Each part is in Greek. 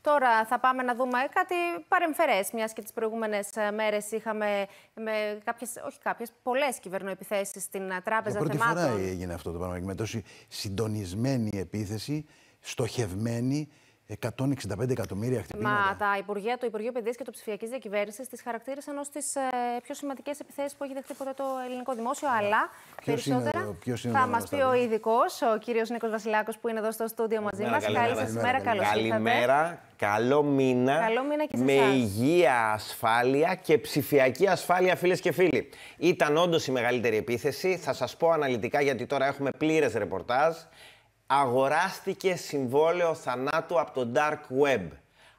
Τώρα θα πάμε να δούμε κάτι παρεμφερές, μιας και τις προηγούμενες ε, μέρες είχαμε με κάποιες, όχι κάποιες, πολλές κυβερνοεπιθέσεις στην ε, Τράπεζα Για πρώτη Θεμάτων. φορά έγινε αυτό το πράγμα. Με τόση συντονισμένη επίθεση, στοχευμένη 165 εκατομμύρια χτυπήματα. Μα τα Υπουργεία, το Υπουργείο Παιδείας και το Ψηφιακής Διακυβέρνησης τις χαρακτήρισαν ως τις ε, πιο σημαντικές επιθέσεις που έχει δεχτεί ποτέ το ελληνικό δημόσιο. Αλλά περισσότερα είναι, θα μα πει ο ειδικός, ο κύριος Νίκος Βασιλάκος, που είναι εδώ στο στούντιο μαζί μας. Καλή σα ημέρα, καλώ ήρθατε. Καλημέρα, καλό μήνα. Καλό μήνα και σε με υγεία, ασφάλεια και ψηφιακή ασφάλεια, φίλες και φίλοι. Ήταν όντως η μεγαλύτερη επίθεση. Θα σας πω αναλυτικά, γιατί τώρα έχουμε πλήρες ρεπορτάζ αγοράστηκε συμβόλαιο θανάτου από το Dark Web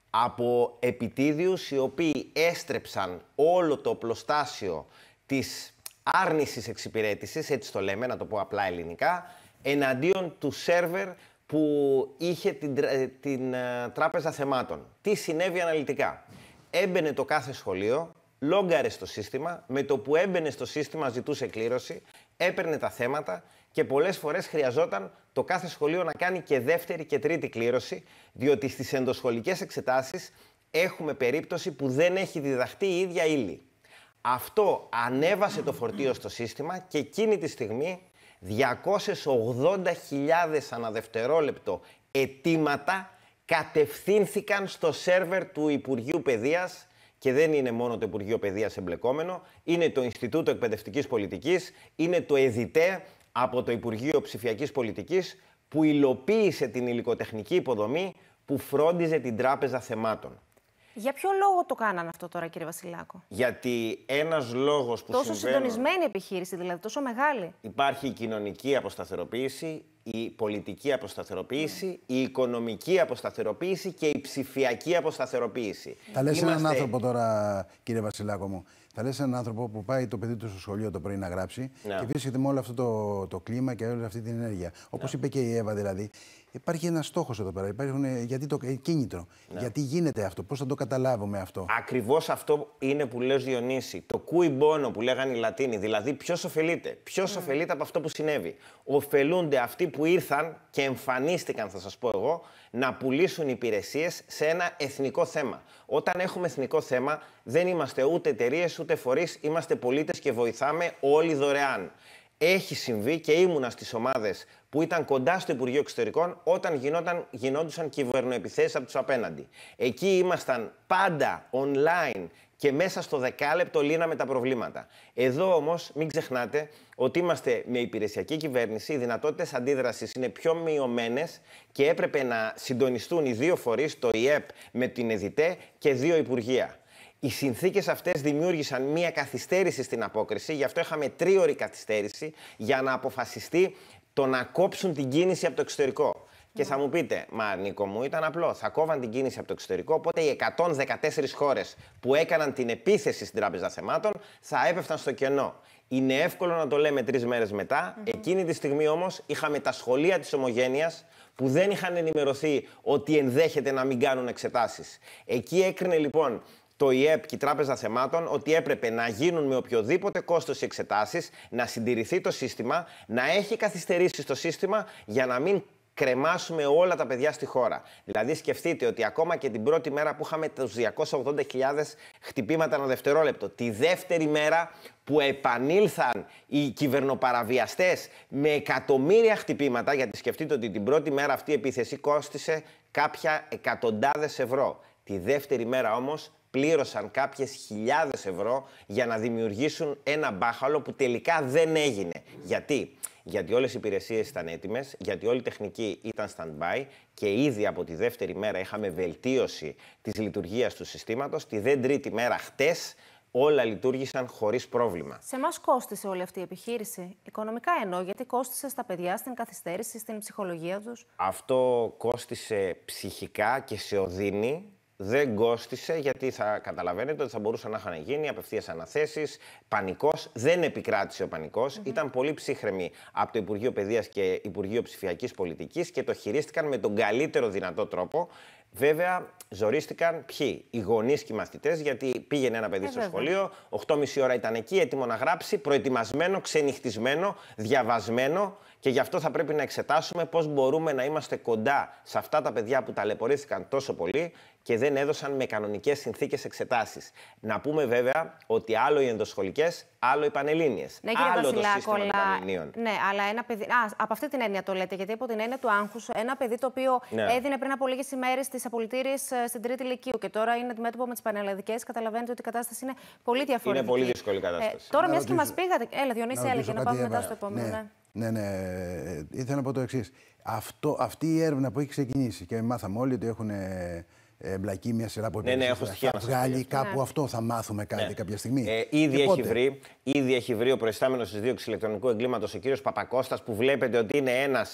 από επιτίδιους οι οποίοι έστρεψαν όλο το πλωστάσιο της άρνησης εξυπηρέτησης, έτσι το λέμε, να το πω απλά ελληνικά, εναντίον του σερβερ που είχε την, την ε, τράπεζα θεμάτων. Τι συνέβη αναλυτικά. Έμπαινε το κάθε σχολείο, λόγκαρε στο σύστημα, με το που έμπαινε στο σύστημα ζητούσε κλήρωση, έπαιρνε τα θέματα και πολλές φορές χρειαζόταν το κάθε σχολείο να κάνει και δεύτερη και τρίτη κλήρωση, διότι στις εντοσχολικές εξετάσεις έχουμε περίπτωση που δεν έχει διδαχτεί η ίδια ύλη. Αυτό ανέβασε το φορτίο στο σύστημα και εκείνη τη στιγμή 280.000 αναδευτερόλεπτο αιτήματα κατευθύνθηκαν στο σερβερ του Υπουργείου Παιδείας και δεν είναι μόνο το Υπουργείο Παιδείας εμπλεκόμενο, είναι το Ινστιτούτο Εκπαιδευτικής Πολιτικής, είναι το ΕΔΙΤΕ, από το Υπουργείο ψηφιακής Πολιτικής που υλοποίησε την υλικοτεχνική υποδομή που φρόντιζε την Τράπεζα Θεμάτων. Για ποιο λόγο το κάνανε αυτό τώρα, κύριε Βασιλάκο. Γιατί ένας λόγος που. Τόσο συντονισμένη επιχείρηση, δηλαδή τόσο μεγάλη. Υπάρχει η κοινωνική αποσταθεροποίηση, η πολιτική αποσταθεροποίηση, η οικονομική αποσταθεροποίηση και η ψηφιακή αποσταθεροποίηση. Θα λες Είμαστε... έναν άνθρωπο τώρα, κύριε Βασιλάκο μου, θα λες έναν άνθρωπο που πάει το παιδί του στο σχολείο το πρωί να γράψει ναι. και βρίσκεται με όλο αυτό το, το κλίμα και όλη αυτή την ενέργεια. Όπως ναι. είπε και η Εύα δηλαδή, υπάρχει ένας στόχος εδώ πέρα. Υπάρχουν, ε, γιατί το ε, κίνητρο. Ναι. Γιατί γίνεται αυτό, πώς θα το καταλάβουμε αυτό. Ακριβώς αυτό είναι που λες Διονύση. Το cui bono που λέγανε οι Λατίνοι. Δηλαδή, ποιος ωφελείται. Ποιος ωφελείται από αυτό που συνέβη. Οφελούνται αυτοί που ήρθαν και εμφανίστηκαν, θα σας πω εγώ, να πουλήσουν υπηρεσίες σε ένα εθνικό θέμα. Όταν έχουμε εθνικό θέμα, δεν είμαστε ούτε εταιρείες ούτε φορείς, είμαστε πολίτες και βοηθάμε όλοι δωρεάν. Έχει συμβεί και ήμουνα στις ομάδες που ήταν κοντά στο Υπουργείο Εξωτερικών όταν γινόταν, γινόντουσαν κυβερνοεπιθέσεις από τους απέναντι. Εκεί ήμασταν πάντα online και μέσα στο δεκάλεπτο λύναμε τα προβλήματα. Εδώ όμως μην ξεχνάτε ότι είμαστε με υπηρεσιακή κυβέρνηση, οι δυνατότητες αντίδρασης είναι πιο μειωμένες και έπρεπε να συντονιστούν οι δύο φορείς, το ΙΕΠ με την ΕΔΙΤΕ και δύο Υπουργεία. Οι συνθήκες αυτές δημιούργησαν μία καθυστέρηση στην απόκριση, γι' αυτό είχαμε τρίωρη καθυστέρηση για να αποφασιστεί το να κόψουν την κίνηση από το εξωτερικό. Και θα μου πείτε, Μα Νίκο μου, ήταν απλό. Θα κόβαν την κίνηση από το εξωτερικό, οπότε οι 114 χώρες που έκαναν την επίθεση στην Τράπεζα Θεμάτων θα έπεφταν στο κενό. Είναι εύκολο να το λέμε τρεις μέρες μετά. Εκείνη τη στιγμή όμως είχαμε τα σχολεία της Ομογένειας που δεν είχαν ενημερωθεί ότι ενδέχεται να μην κάνουν εξετάσεις. Εκεί έκρινε λοιπόν το ΙΕΠ και η Τράπεζα Θεμάτων ότι έπρεπε να γίνουν με οποιοδήποτε κόστος οι εξετάσεις, να συντηρηθεί το σύστημα, να έχει καθυστερήσει το σύστημα για να μην κρεμάσουμε όλα τα παιδιά στη χώρα. Δηλαδή, σκεφτείτε ότι ακόμα και την πρώτη μέρα που είχαμε τους 280.000 χτυπήματα ένα δευτερόλεπτο, τη δεύτερη μέρα που επανήλθαν οι κυβερνοπαραβιαστές με εκατομμύρια χτυπήματα, γιατί σκεφτείτε ότι την πρώτη μέρα αυτή η επίθεση κόστησε κάποια εκατοντάδες ευρώ. Τη δεύτερη μέρα όμως πλήρωσαν κάποιες χιλιάδες ευρώ για να δημιουργήσουν ένα μπάχαλο που τελικά δεν έγινε. Γιατί? Γιατί όλες οι υπηρεσίες ήταν έτοιμες, γιατί όλη η τεχνική ήταν stand-by και ήδη από τη δεύτερη μέρα είχαμε βελτίωση της λειτουργίας του συστήματος. Τη δεν τρίτη μέρα χτες όλα λειτουργήσαν χωρίς πρόβλημα. Σε εμά κόστησε όλη αυτή η επιχείρηση. Οικονομικά εννοώ, γιατί κόστησε στα παιδιά, στην καθυστέρηση, στην ψυχολογία τους. Αυτό κόστησε ψυχικά και σε οδύνη δεν κόστησε γιατί θα καταλαβαίνετε ότι θα μπορούσαν να είχαν γίνει απευθείας αναθέσεις, πανικός. Δεν επικράτησε ο πανικο Ήταν πολύ ψύχρεμοι από το Υπουργείο Παιδείας και Υπουργείο Ψηφιακής Πολιτικής και το χειρίστηκαν με τον καλύτερο δυνατό τρόπο. Βέβαια, ζορίστηκαν ποιοι, οι γονείς και οι μαθητές, γιατί πήγαινε ένα παιδί ε, στο σχολείο, 8.30 ώρα ήταν εκεί, έτοιμο να γράψει, προετοιμασμένο, ξενυχτισμένο, διαβασμένο. Και γι' αυτό θα πρέπει να εξετάσουμε πώς μπορούμε να είμαστε κοντά σε αυτά τα παιδιά που ταλαιπωρήθηκαν τόσο πολύ και δεν έδωσαν με κανονικές συνθήκες εξετάσεις. Να πούμε βέβαια ότι άλλο οι ενδοσχολικές, άλλο οι πανελίνε. Ναι, κύριε άλλο το σύστημα των Ναι, αλλά ένα παιδί. Α, από αυτή την έννοια το λέτε, γιατί από την έννοια του άγχους, ένα παιδί το οποίο ναι. έδινε πριν από λίγες ημέρες τις απολυτήριες ε, στην Τρίτη Λυκείου και τώρα είναι αντιμέτωπο με τις πανελλαδικές, καταλαβαίνετε ότι η κατάσταση είναι πολύ διαφορετική. Είναι πολύ δύσκολη η ε, κατάσταση. Ε, τώρα, μιας και μας πήγατε. Έλα, Διονύση, έλεγε να πάμε μετά στο επόμενο. Ναι. Ναι. Ναι, ναι. Ε, ε, ήθελα να πω το εξής. Αυτή η έρευνα που έχει ξεκινήσει και μάθαμε όλοι ότι έχουν ε, εμπλακεί μια σειρά από επιχειρήσει. Ναι, ναι, βγάλει κάπου ναι. αυτό, θα μάθουμε κάτι ναι. κάποια στιγμή. ήδη, έχει βρει, ήδη έχει βρει ο προϊστάμενος της δίωξης ηλεκτρονικού εγκλήματος, ο κύριος Παπακώστας, που βλέπετε ότι είναι ένας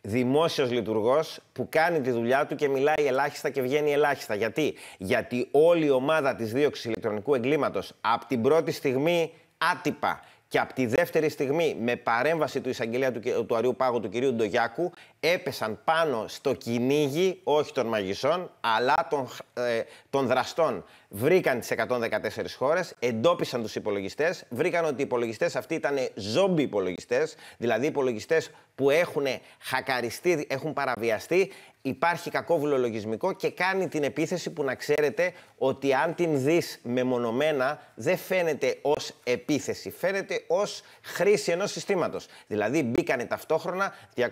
δημόσιος λειτουργός που κάνει τη δουλειά του και μιλάει ελάχιστα και βγαίνει ελάχιστα. Γιατί, Γιατί όλη η ομάδα της δίωξης ηλεκτρονικού εγκλήματος από την πρώτη στιγμή άτυπα και από τη δεύτερη στιγμή, με παρέμβαση του εισαγγελέα του, του Αριού Πάγου του κυρίου Ντογιάκου, έπεσαν πάνω στο κυνήγι όχι των μαγισσών, αλλά των, ε, των δραστών βρήκαν τις 114 χώρες, εντόπισαν τους υπολογιστές, βρήκαν ότι οι υπολογιστές αυτοί ήταν ζόμπι υπολογιστές, δηλαδή υπολογιστές που έχουν χακαριστεί, έχουν παραβιαστεί, υπάρχει κακόβουλο λογισμικό και κάνει την επίθεση που να ξέρετε ότι αν την δεις μεμονωμένα δεν φαίνεται ως επίθεση, φαίνεται ως χρήση ενός συστήματος. Δηλαδή μπήκανε ταυτόχρονα 280.000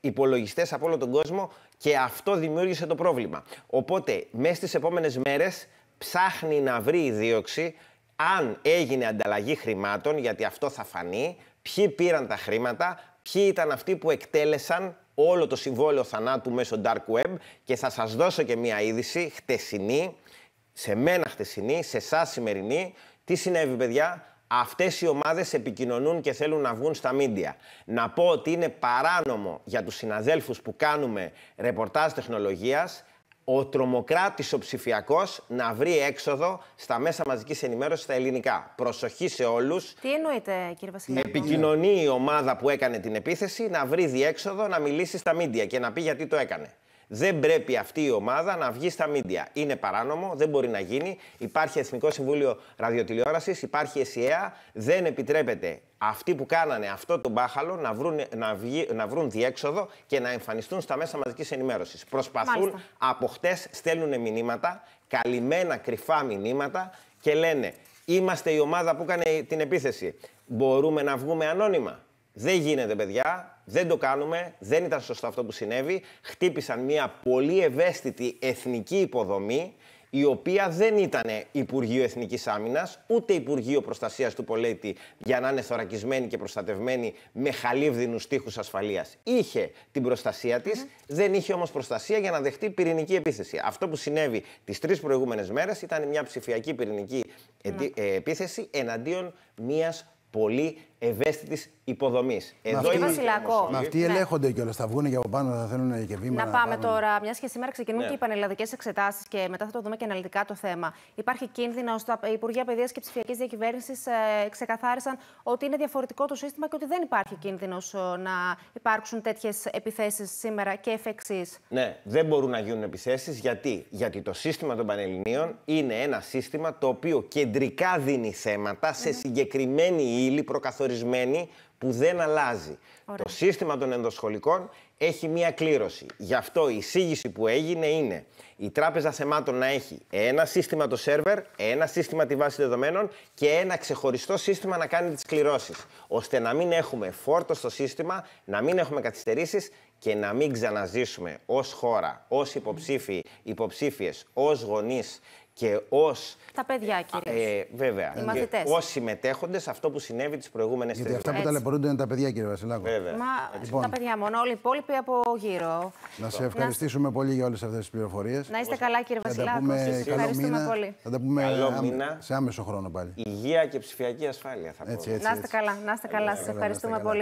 υπολογιστέ από όλο τον κόσμο και αυτό δημιούργησε το πρόβλημα. Οπότε, μέσα στις επόμενες μέρες ψάχνει να βρει η δίωξη αν έγινε ανταλλαγή χρημάτων, γιατί αυτό θα φανεί, ποιοι πήραν τα χρήματα, ποιοι ήταν αυτοί που εκτέλεσαν όλο το συμβόλαιο θανάτου μέσω Dark Web και θα σας δώσω και μία είδηση χτεσινή, σε μένα χτεσινή, σε εσάς σημερινή. Τι συνέβη παιδιά, Αυτές οι ομάδες επικοινωνούν και θέλουν να βγουν στα μίντια. Να πω ότι είναι παράνομο για τους συναδέλφους που κάνουμε ρεπορτάζ τεχνολογίας ο τρομοκράτης ο ψηφιακός να βρει έξοδο στα μέσα μαζικής ενημέρωσης στα ελληνικά. Προσοχή σε όλους. Τι εννοείται κύριε Βασιλιά. Επικοινωνεί η ομάδα που έκανε την επίθεση να βρει διέξοδο να μιλήσει στα μίντια και να πει γιατί το έκανε. Δεν πρέπει αυτή η ομάδα να βγει στα μίντια. Είναι παράνομο, δεν μπορεί να γίνει. Υπάρχει Εθνικό Συμβούλιο Ραδιοτηλεόρασης, υπάρχει ΕΣΥΑ. Δεν επιτρέπεται αυτοί που κάνανε αυτό το μπάχαλο να βρουν, να, βρουν διέξοδο και να εμφανιστούν στα μέσα μαζικής ενημέρωσης. Προσπαθούν, Μάλιστα. από χτες στέλνουν μηνύματα, καλυμμένα κρυφά μηνύματα και λένε Είμαστε η ομάδα που έκανε την επίθεση. Μπορούμε να βγούμε ανώνυμα. Δεν γίνεται, παιδιά. Δεν το κάνουμε. Δεν ήταν σωστό αυτό που συνέβη. Χτύπησαν μια πολύ ευαίσθητη εθνική υποδομή, η οποία δεν ήταν Υπουργείο Εθνικής Άμυνας, ούτε Υπουργείο Προστασίας του Πολέτη, για να είναι θωρακισμένη και προστατευμένη με χαλίβδινους τείχου ασφαλείας. Είχε την προστασία της, δεν είχε όμως προστασία για να δεχτεί πυρηνική επίθεση. Αυτό που συνέβη τις τρεις προηγούμενες μέρες ήταν μια ψηφιακή πυρηνική ναι. ε, επίθεση εναντίον μιας πολύ ευαίσθητης υποδομής. Εδώ είναι βασιλακό. Μα αυτοί ναι. ελέγχονται κιόλας. Θα βγουν και από πάνω, θα θέλουν και βήματα. Να πάμε τώρα, μιας και σήμερα ξεκινούν ναι. και οι πανελλαδικές εξετάσεις και μετά θα το δούμε και αναλυτικά το θέμα. Υπάρχει κίνδυνο. Τα Υπουργεία Παιδείας και Ψηφιακής Διακυβέρνησης ε, ξεκαθάρισαν ότι είναι διαφορετικό το σύστημα και ότι δεν υπάρχει κίνδυνος ε, να υπάρξουν τέτοιες επιθέσεις σήμερα και εφ' εξής. Ναι, δεν μπορούν να γίνουν επιθέσεις. Γιατί? Γιατί το σύστημα των Πανελληνίων είναι ένα σύστημα το οποίο κεντρικά δίνει θέματα σε συγκεκριμένη ύλη προκαθορισμένη που δεν αλλάζει. Το σύστημα των ενδοσχολικών έχει μία κλήρωση. Γι' αυτό η εισήγηση που έγινε είναι η τράπεζα θεμάτων να έχει ένα σύστημα το σερβερ, ένα σύστημα τη βάση δεδομένων και ένα ξεχωριστό σύστημα να κάνει τις κληρώσεις. Ώστε να μην έχουμε φόρτο στο σύστημα, να μην έχουμε καθυστερήσεις και να μην ξαναζήσουμε ως χώρα, ως υποψήφοι, υποψήφιες, ως γονείς και ως. Τα παιδιά, ε, κυρίε. Ε, βέβαια. Οι ε, μαθητές. Ως συμμετέχοντες, αυτό που συνέβη τις προηγούμενες εβδομάδε. Γιατί αυτά που ταλαιπωρούνται είναι τα παιδιά, κύριε Βασιλάκο. Βέβαια. Μα λοιπόν. τα παιδιά μόνο, όλοι οι υπόλοιποι από γύρω. Να σε ευχαριστήσουμε να... πολύ για όλες αυτές τις πληροφορίες. Να είστε καλά, κύριε Βασιλάκο. Ευχαριστούμε πολύ. Θα τα πούμε καλό μήνα. σε άμεσο χρόνο πάλι. Υγεία και ψηφιακή ασφάλεια θα πούμε. Να είστε καλά, να είστε καλά. Σα ευχαριστούμε πολύ.